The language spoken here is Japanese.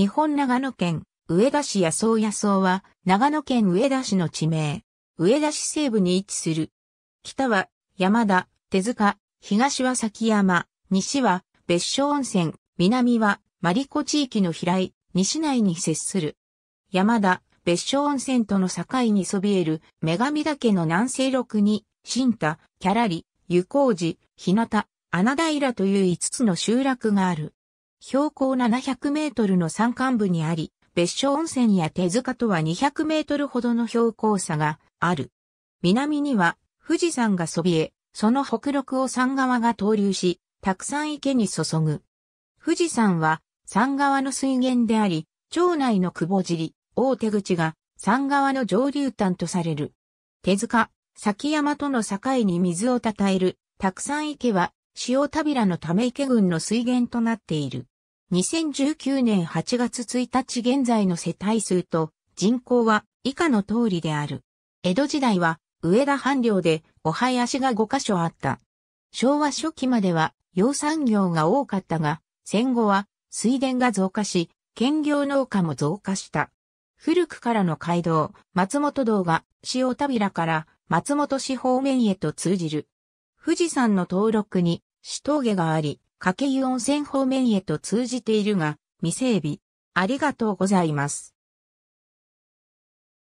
日本長野県、上田市野草野草は、長野県上田市の地名。上田市西部に位置する。北は、山田、手塚、東は崎山、西は、別所温泉、南は、マ子地域の平井、西内に接する。山田、別所温泉との境にそびえる、女神岳の南西麓に、新田、キャラリ、湯光寺、日向、穴平という5つの集落がある。標高700メートルの山間部にあり、別所温泉や手塚とは200メートルほどの標高差がある。南には富士山がそびえ、その北陸を山側が投流し、たくさん池に注ぐ。富士山は山側の水源であり、町内の久保尻、大手口が山側の上流端とされる。手塚、崎山との境に水をたたえる、たくさん池は、塩田平のため池群の水源となっている。2019年8月1日現在の世帯数と人口は以下の通りである。江戸時代は上田藩領でお子が5箇所あった。昭和初期までは養産業が多かったが、戦後は水田が増加し、兼業農家も増加した。古くからの街道、松本道が塩田平から松本市方面へと通じる。富士山の登録に死峠があり、掛湯温泉方面へと通じているが、未整備。ありがとうございます。